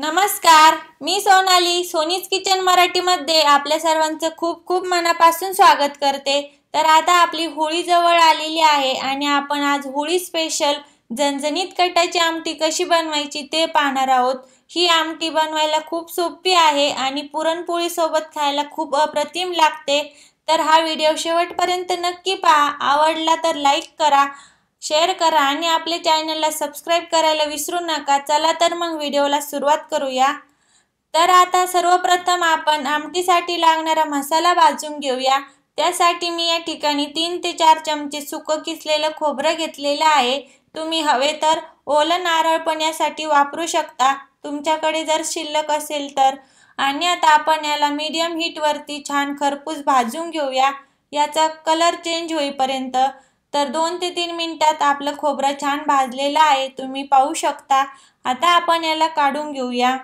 नमस्कार मी सोनाली सोनीज किचन मराठीमध्ये आपल्या सर्वांचं खूप खूप मनापासून स्वागत करते तर आता आपली होळी जवळ आलेली आहे आणि आपण आज होळी स्पेशल जणजणीत कटाची आमटी कशी बनवायची ते पाहणार आहोत ही आमटी बनवायला खूप सोपी आहे आणि पुरणपोळीसोबत खायला खूप अप्रतिम लागते तर हा व्हिडिओ शेवटपर्यंत नक्की पहा आवडला तर लाईक करा शेअर करा आणि आपल्या चॅनलला सबस्क्राईब करायला विसरू नका चला तर मग व्हिडिओला सुरुवात करूया तर आता सर्वप्रथम आपण आमटीसाठी लागणारा मसाला भाजून घेऊया त्यासाठी मी या ठिकाणी तीन ते चार चमचे सुकं किसलेलं खोबरं घेतलेलं आहे तुम्ही हवे तर ओलं नारळ पण यासाठी वापरू शकता तुमच्याकडे जर शिल्लक असेल तर आणि आता आपण याला मीडियम हीटवरती छान खरपूस भाजून घेऊया याचा कलर चेंज होईपर्यंत तर दोन ते तीन मिनटात आपलं खोबरं छान भाजलेलं आहे तुम्ही पाहू शकता आता आपण याला काढून घेऊया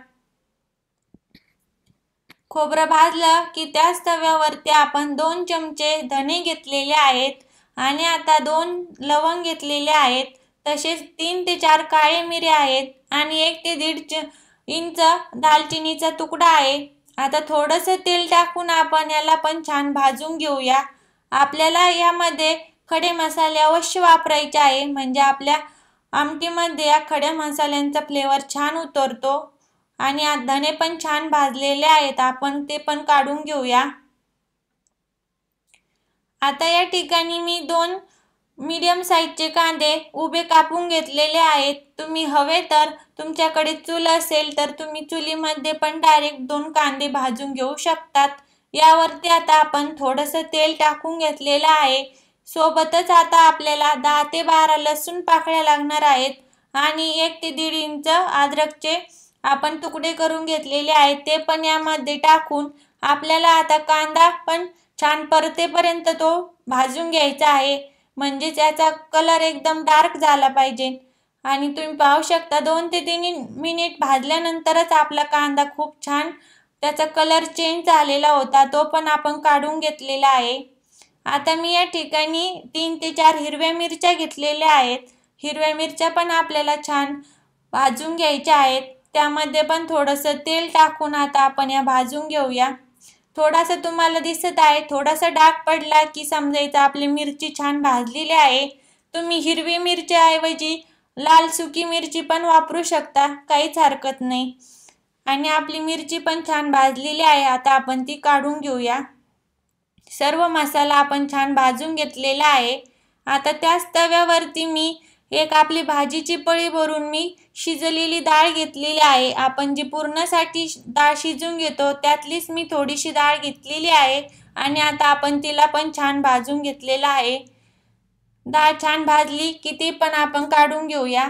खोबरं भाजलं की त्याच तव्यावरती आपण दोन चमचे धणे घेतलेले आहेत आणि आता दोन लवंग घेतलेले आहेत तसेच तीन ते चार काळे मिरे आहेत आणि एक ते दीड इंच दालचिनीचा तुकडा आहे आता थोडंसं तेल टाकून आपण याला पण छान भाजून घेऊया आपल्याला यामध्ये खडे मसाले अवश्य वापरायचे आहे म्हणजे आपल्या आमटीमध्ये या खड्या मसाल्यांचा फ्लेवर छान उतरतो आणि धने पण छान भाजलेले आहेत आपण ते पण काढून घेऊया आता या ठिकाणी मी दोन मीडियम साईजचे कांदे उभे कापून घेतलेले आहेत तुम्ही हवे तर तुमच्याकडे चूल असेल तर तुम्ही चुलीमध्ये पण डायरेक्ट दोन कांदे भाजून घेऊ शकतात यावरती आता आपण थोडंसं तेल टाकून घेतलेलं आहे सोबतच आता आपल्याला दहा ते बारा लसूण पाकळ्या लागणार आहेत आणि एक ते दीड इंच अद्रकचे आपण तुकडे करून घेतलेले आहेत ते पण यामध्ये टाकून आपल्याला आता कांदा पण छान परतेपर्यंत तो भाजून घ्यायचा आहे म्हणजेच याचा कलर एकदम डार्क झाला पाहिजे आणि तुम्ही पाहू शकता दोन ते तीन मिनिट भाजल्यानंतरच आपला कांदा खूप छान त्याचा कलर चेंज झालेला होता तो पण आपण काढून घेतलेला आहे आता मी या ठिकाणी तीन ते चार हिरव्या मिरच्या घेतलेल्या आहेत हिरव्या मिरच्या पण आपल्याला छान भाजून घ्यायच्या आहेत त्यामध्ये पण थोडंसं तेल टाकून आता आपण या भाजून घेऊया थोडासा तुम्हाला दिसत आहे थोडासा डाग पडला की समजायचं आपली मिरची छान भाजलेली आहे तुम्ही हिरवी मिरच्याऐवजी लाल सुकी मिरची पण वापरू शकता काहीच हरकत नाही आणि आपली मिरची पण छान भाजलेली आहे आता आपण ती काढून घेऊया सर्व मसाला आपण छान भाजून घेतलेला आहे आता त्याच तव्यावरती मी एक आपली भाजीची पळी भरून मी शिजलेली डाळ घेतलेली आहे आपण जी पूर्णसाठी डाळ शिजून घेतो त्यातलीच मी थोडीशी डाळ घेतलेली आहे आणि आता आपण तिला पण छान भाजून घेतलेला आहे डाळ छान भाजली की ती पण आपण काढून घेऊया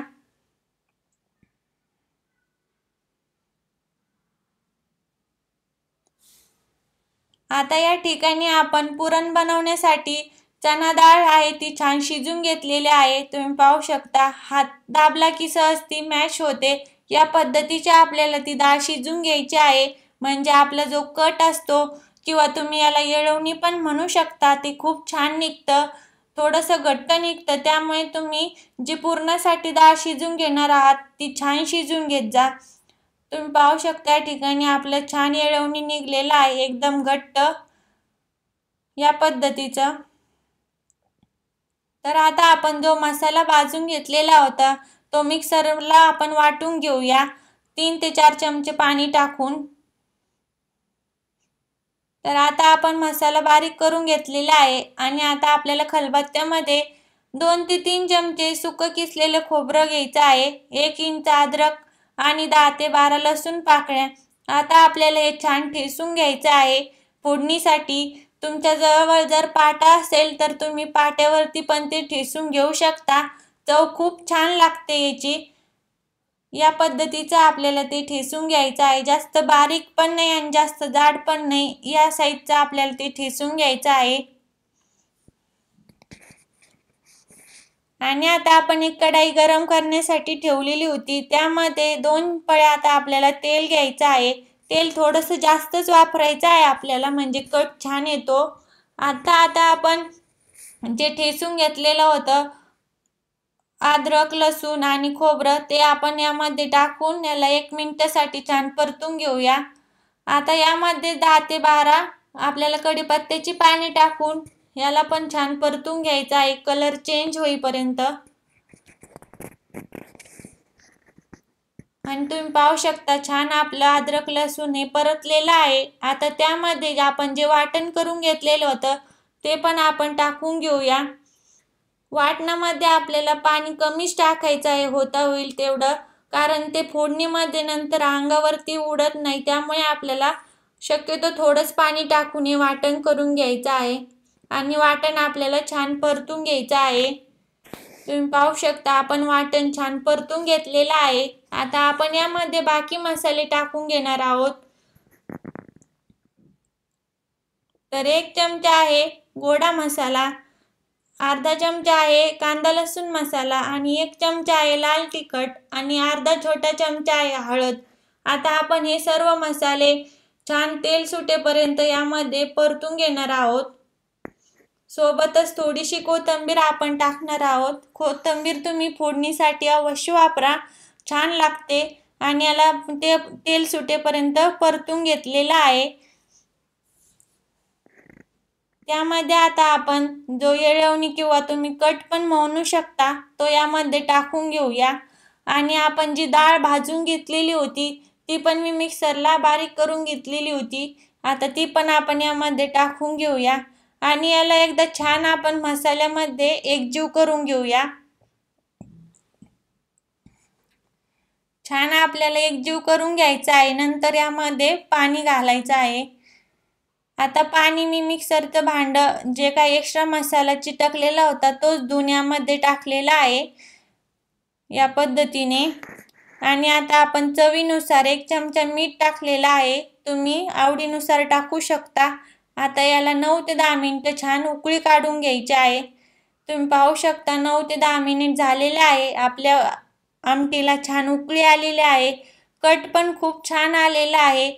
आता या ठिकाणी आपण पुरण बनवण्यासाठी चणा डाळ आहे ती छान शिजून घेतलेली आहे तुम्ही पाहू शकता हात दाबला की सहज ती मॅश होते या पद्धतीच्या आपल्याला ती डाळ शिजून घ्यायची आहे म्हणजे आपला जो कट असतो किंवा तुम्ही याला येळवणी पण म्हणू शकता ते खूप छान निघतं थोडंसं घट्ट निघतं त्यामुळे तुम्ही जी पूर्णासाठी डाळ शिजून घेणार आहात ती छान शिजून घेत जा तुम्ही पाहू शकता या ठिकाणी आपलं छान येळवणी निघलेलं आहे एकदम घट्ट या पद्धतीचं तर आता आपण जो मसाला भाजून घेतलेला होता तो मिक्सरला आपण वाटून घेऊया तीन ते चार चमचे पाणी टाकून तर आता आपण मसाला बारीक करून घेतलेला आहे आणि आता आपल्याला खलबत्त्यामध्ये दोन ते तीन चमचे सुकं किसलेलं खोबरं घ्यायचं आहे एक इंच अद्रक आणि दहा ते बारा लसूण पाकळ्या आता आपल्याला हे छान ठेसून घ्यायचं आहे फोडणीसाठी तुमच्या जवळ जर पाटा असेल तर तुम्ही पाट्यावरती पण ते ठेसून घेऊ शकता चव खूप छान लागते याची या पद्धतीचं आपल्याला ते ठेसून घ्यायचं आहे जास्त बारीक पण नाही आणि जास्त जाड पण नाही या साईजचं आपल्याला ते ठेसून घ्यायचं आहे आणि आता आपण एक कढाई गरम करण्यासाठी ठेवलेली होती त्यामध्ये दोन पळ्या आता आपल्याला तेल घ्यायचं आहे तेल थोडंसं जास्तच वापरायचं आहे आपल्याला म्हणजे कट छान येतो आता आता आपण जे ठेसून घेतलेलं होतं अद्रक लसूण आणि खोबरं ते आपण यामध्ये टाकून याला एक मिनटासाठी छान परतून घेऊया आता यामध्ये दहा ते बारा आपल्याला कढीपत्त्याची पाने टाकून याला पण छान परतून घ्यायचा आहे कलर चेंज होईपर्यंत आणि तुम्ही पाहू शकता छान आपलं अद्रक लसूण हे परतलेलं आहे आता त्यामध्ये आपण जे वाटण करून घेतलेलं होतं ते पण आपण टाकून घेऊया वाटणामध्ये आपल्याला पाणी कमीच टाकायचं आहे होता होईल तेवढं कारण ते फोडणीमध्ये नंतर अंगावरती उडत नाही त्यामुळे आपल्याला शक्यतो थोडंच पाणी टाकून हे वाटण करून घ्यायचं आहे आणि वाटण आपल्याला छान परतून घ्यायचं आहे तुम्ही पाहू शकता आपण वाटण छान परतून घेतलेलं आहे आता आपण यामध्ये बाकी मसाले टाकून घेणार आहोत तर एक चमचा आहे गोडा मसाला अर्धा चमचा आहे कांदा लसूण मसाला आणि एक चमचा आहे लाल तिखट आणि अर्धा छोटा चमचा आहे हळद आता आपण हे सर्व मसाले छान तेल सुटेपर्यंत यामध्ये परतून घेणार आहोत सोबतच थोडीशी कोथंबीर आपण टाकणार आहोत कोथंबीर तुम्ही फोडणीसाठी अवश्य वापरा छान लागते आणि याला ते तेल सुटेपर्यंत परतून घेतलेलं आहे त्यामध्ये आता आपण जो येळवणी किंवा तुम्ही कट पण म्हणू शकता तो यामध्ये टाकून घेऊया आणि आपण जी डाळ भाजून घेतलेली होती ती पण मी मिक्सरला बारीक करून घेतलेली होती आता ती पण आपण यामध्ये टाकून घेऊया आणि याला एकदा छान आपण मसाल्यामध्ये एकजीव करून घेऊया छान आपल्याला एकजीव करून घ्यायचा आहे नंतर यामध्ये पाणी घालायचं आहे आता पाणी मी मिक्सरचं भांड जे काही एक्स्ट्रा मसाला चिटकलेला होता तोच धुण्यामध्ये टाकलेला आहे या पद्धतीने आणि आता आपण चवीनुसार एक चमचा मीठ टाकलेला आहे तुम्ही आवडीनुसार टाकू शकता आता याला नऊ ते दहा मिनिटं छान उकळी काढून घ्यायची आहे तुम्ही पाहू शकता नऊ ते दहा मिनिट झालेले आहे आपल्या आमटीला छान उकळी आलेली आहे कट पण खूप छान आलेला आहे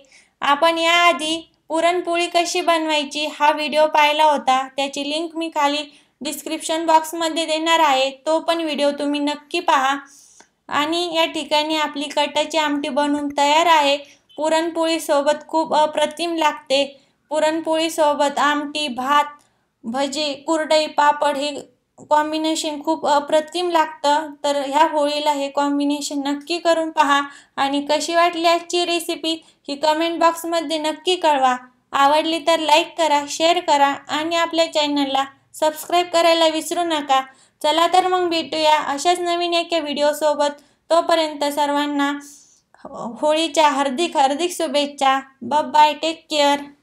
आपण याआधी पुरणपोळी कशी बनवायची हा व्हिडिओ पाहिला होता त्याची लिंक मी खाली डिस्क्रिप्शन बॉक्समध्ये देणार आहे तो पण व्हिडिओ तुम्ही नक्की पहा आणि या ठिकाणी आपली कटाची आमटी बनवून तयार आहे पुरणपोळीसोबत खूप अप्रतिम लागते पुरणपोळीसोबत आमटी भात भजी कुरडई पापड हे कॉम्बिनेशन खूप अप्रतिम लागतं तर ह्या होळीला हे कॉम्बिनेशन नक्की करून पहा आणि कशी वाटली आजची रेसिपी ही कमेंट बॉक्समध्ये नक्की कळवा आवडली तर लाईक करा शेअर करा आणि आपल्या चॅनलला सबस्क्राईब करायला विसरू नका चला तर मग भेटूया अशाच नवीन एका व्हिडिओसोबत तोपर्यंत सर्वांना होळीच्या हार्दिक हार्दिक शुभेच्छा ब बाय टेक केअर